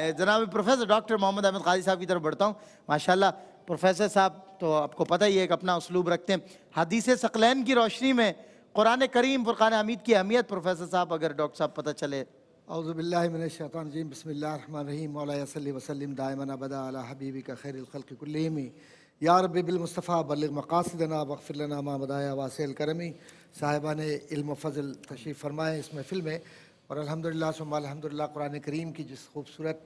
जनाब professor doctor Mohammad Ahmad Khaji साहब की तरफ बढ़ता हूँ माशाल्लाह प्रोफेसर साहब तो आपको पता ही है कि अपना उसलूब रखते हैं हदीस सकलैन की रोशनी में कुरान करीम फुरान हमीद की अहमियत प्रोफेसर साहब अगर डॉक्टर साहब पता चले अज़बिल्लिमिनशानजीम बसमीम वसलम दायमन का खैर यार बिलमुस्तफ़ा बलग मकासदना करमी साहिबा ने इल्म फजल तशरीफ़ फरमाए इस महफिल में और अल्हम्दुलिल्लाह सुम अल्हम्दुलिल्लाह कुरान करीम की जिस खूबसूरत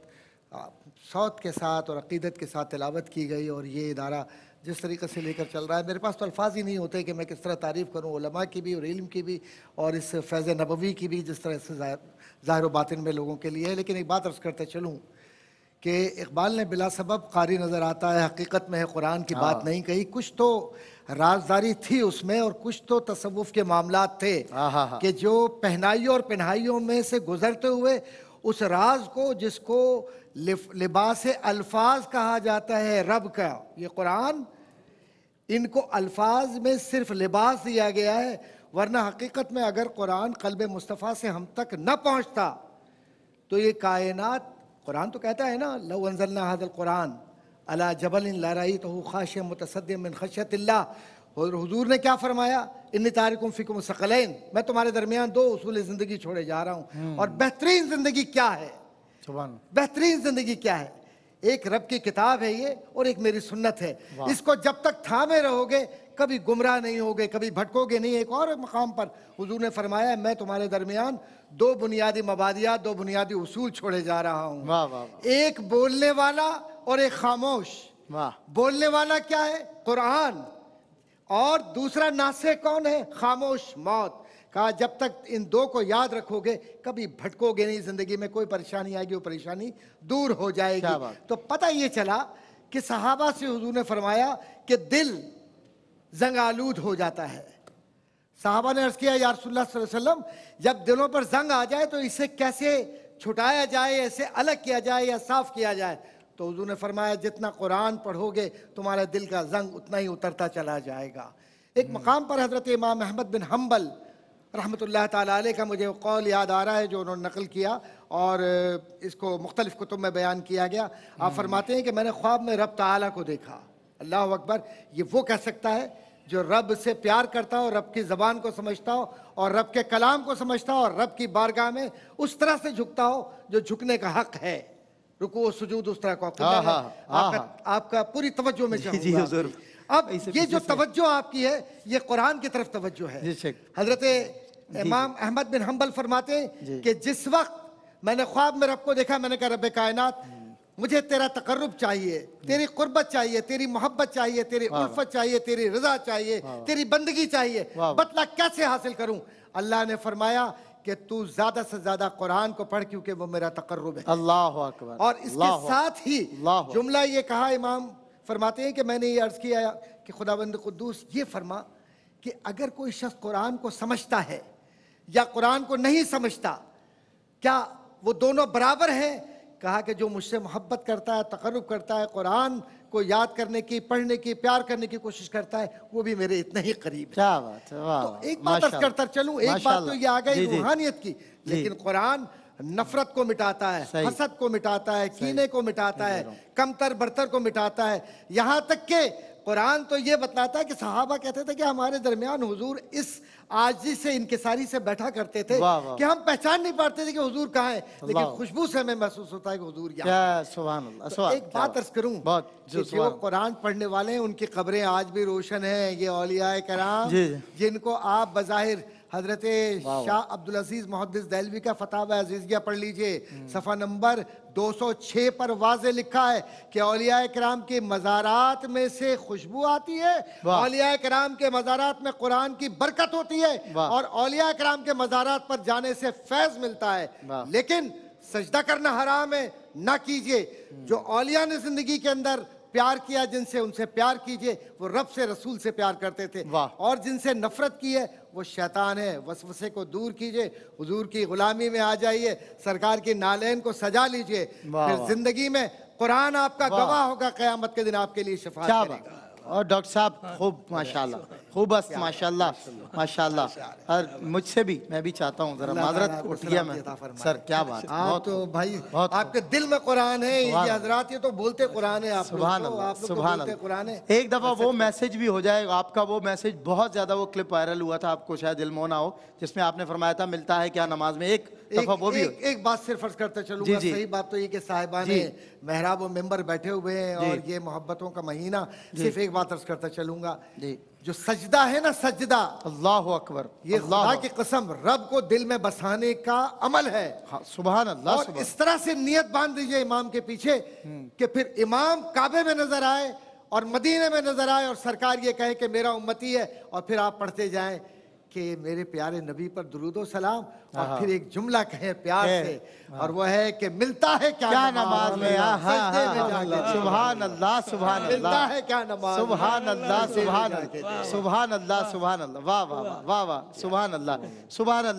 सौत के साथ और अकीदत के साथ तिलावत की गई और ये इदारा जिस तरीके से लेकर चल रहा है मेरे पास तो अल्फाज ही नहीं होते कि मैं किस तरह तारीफ़ करूँ उलमा की भी और इल्म की भी और इस फैज़ नबवी की भी जिस तरह से ज़ाहिर बातिन में लोगों के लिए है लेकिन एक बात अर्ज़ करते चलूँ कि इकबाल ने बिला सबब कारी नज़र आता है हकीकत में है कुरान की बात हाँ। नहीं कही कुछ तो राजदारी थी उसमें और कुछ तो तसवुफ़ के मामला थे हाँ, हाँ, कि जो पहनाइयों और पहनाइयों में से गुजरते हुए उस राज को जिसको लिबास अल्फाज कहा जाता है रब का ये कुरान इनको अल्फाज में सिर्फ लिबास दिया गया है वरना हकीकत में अगर कुरान कल्ब मुस्तफ़ा से हम तक न पहुँचता तो ये कायनात कुरान तो कहता है ना लवनजल्ला हादल कुरान अला जबल लाराई तो खाश मुतसद मिन खशतल्ला और हजूर ने क्या फरमाया इन तारकुम फ़िकुम सकलैन मैं तुम्हारे दरमियान दो उसूल ज़िंदगी छोड़े जा रहा हूँ हम्म। और बेहतरीन ज़िंदगी क्या है बेहतरीन ज़िंदगी क्या है एक रब की किताब है ये और एक मेरी सुन्नत है इसको जब तक थामे रहोगे कभी गुमराह नहीं होगे कभी भटकोगे नहीं एक और मकाम पर हजू ने फरमाया मैं तुम्हारे दरमियान दो बुनियादी मबादिया दो बुनियादी उसूल छोड़े जा रहा हूँ एक बोलने वाला और एक खामोश बोलने वाला क्या है कुरान और दूसरा नासे कौन है खामोश मौत कहा जब तक इन दो को याद रखोगे कभी भटकोगे नहीं जिंदगी में कोई परेशानी आएगी वो परेशानी दूर हो जाएगी तो पता ये चला कि सहाबा से हजू ने फरमाया कि दिल जंग आलूद हो जाता है साहबा ने अर्ज किया यारसोल्ला जब दिलों पर जंग आ जाए तो इसे कैसे छुटाया जाए इसे अलग किया जाए या साफ किया जाए तो उजू ने फरमाया जितना कुरान पढ़ोगे तुम्हारे दिल का जंग उतना ही उतरता चला जाएगा एक हम्म। मकाम पर हजरत इमाम अहमद बिन हम्बल रहमत लाई का मुझे कौल याद आ रहा है जो उन्होंने नकल किया और इसको मुख्तलिफ़ कुतुब में बयान किया गया आप हम्म। फरमाते हैं कि मैंने ख्वाब में रब तला को देखा अल्लाह अकबर ये वो कह सकता है जो रब से प्यार करता हो रब की ज़बान को समझता हो और रब के कलाम को समझता हो और रब की बारगाह में उस तरह से झुकता हो जो झुकने का हक है रुको सजूद उस तरह को आपको हाँ, हाँ, हाँ, आपका, आपका पूरी तवज्जो में जी, जी, अब ये जो तवज्जो आपकी है ये कुरान की तरफ तवज्जो है हजरत इमाम अहमद बिन हम्बल फरमाते हैं कि जिस वक्त मैंने ख्वाब में रब को देखा मैंने कहा रब कायनात मुझे तेरा तकर्रब चाहिए तेरी कुर्बत चाहिए तेरी मोहब्बत चाहिए तेरी उल्फत चाहिए तेरी रजा चाहिए तेरी बंदगी चाहिए बतला कैसे हासिल करूं अल्लाह ने फरमाया कि तू ज्यादा से ज्यादा कुरान को पढ़ क्योंकि वो मेरा तकर्रब है अल्लाह अकबर और इसके साथ ही जुमला ये कहा इमाम फरमाते हैं कि मैंने ये अर्ज किया कि खुदाबंद कुद्दूस ये फरमा कि अगर कोई शख्स कुरान को समझता है या कुरान को नहीं समझता क्या वो दोनों बराबर हैं कहा कि जो मुझसे मोहब्बत करता है तकरब करता है कुरान को याद करने की पढ़ने की प्यार करने की कोशिश करता है वो भी मेरे इतने ही करीब है वाँ, वाँ, तो एक बात करता चलूँ एक बात तो ये आ गई रूहानियत की लेकिन कुरान नफरत को मिटाता है हसद को मिटाता है कीने को मिटाता है कमतर बरतर को मिटाता है यहाँ तक के कुरान तो ये बताता है कि सहाबा कहते थे कि हमारे दरमियान हुजूर इस आजी से इनकसारी से बैठा करते थे वाह वाह। कि हम पहचान नहीं पाते थे कि हुजूर कहाँ है लेकिन खुशबू से हमें महसूस होता है कि हुजूर यहाँ क्या तो सुभान अल्लाह तो एक बात अर्ज करूँ जो कुरान पढ़ने वाले हैं उनकी खबरें आज भी रोशन है ये औलिया कराम जिनको आप बज़ाहिर हजरत शाह अब्दुल अजीज मोहद्दिस दहलवी का फतावा अजीजिया पढ़ लीजिए हम्म। सफ़ा नंबर 206 पर वाज लिखा है कि अलिया कराम के मज़ारात में से खुशबू आती है अलिया कराम के मज़ारात में कुरान की बरकत होती है और अलिया कराम के मज़ारात पर जाने से फैज़ मिलता है लेकिन सजदा करना हराम है ना कीजिए हम्म। जो अलिया ने जिंदगी के अंदर प्यार किया जिनसे उनसे प्यार कीजिए वो रब से रसूल से प्यार करते थे और जिनसे नफरत की है वो शैतान है वसवसे को दूर कीजिए हुजूर की गुलामी में आ जाइए सरकार की नालेन को सजा लीजिए फिर जिंदगी में कुरान आपका गवाह होगा कयामत के दिन आपके लिए शफा और डॉक्टर साहब खूब माशाल्लाह खूब बस माशाल्लाह माशाल्लाह और मुझसे भी मैं भी चाहता हूँ जरा माजरत उठिया मैं सर क्या बात आप हाँ, तो भाई बहुत आपके दिल में कुरान है ये ये तो बोलते कुरान है आप सुबह तो, सुबह तो कुरान है एक दफ़ा वो मैसेज भी हो जाए आपका वो मैसेज बहुत ज़्यादा वो क्लिप वायरल हुआ था आपको शायद दिल मोना हो जिसमें आपने फरमाया था मिलता है क्या नमाज में एक दफा वो भी एक, एक बात सिर्फ फर्ज करता चलूंगा सही बात तो ये कि साहिबान मेहराब और मेंबर बैठे हुए हैं और ये मोहब्बतों का महीना सिर्फ एक बात अर्ज करता चलूंगा जो सजदा है ना सजदा अल्लाह अकबर ये अल्लाह की कसम रब को दिल में बसाने का अमल है हाँ, सुबह अल्लाह इस तरह से नियत बांध दीजिए इमाम के पीछे हम्म। कि फिर इमाम काबे में नजर आए और मदीने में नजर आए और सरकार ये कहे कि मेरा उम्मती है और फिर आप पढ़ते जाएं कि मेरे प्यारे नबी पर दरूदो सलाम और हाँ। फिर एक जुमला कहे प्यार से हाँ। और वो है कि मिलता है क्या, क्या नमाज में हाँ, सुबह अल्लाह सुबह मिलता है क्या नमाज सुबहान अल्लाह सुबहान सुबह अल्लाह सुबहान अल्लाह वाह वाह वाह वाह सुबह अल्लाह सुबह अल्लाह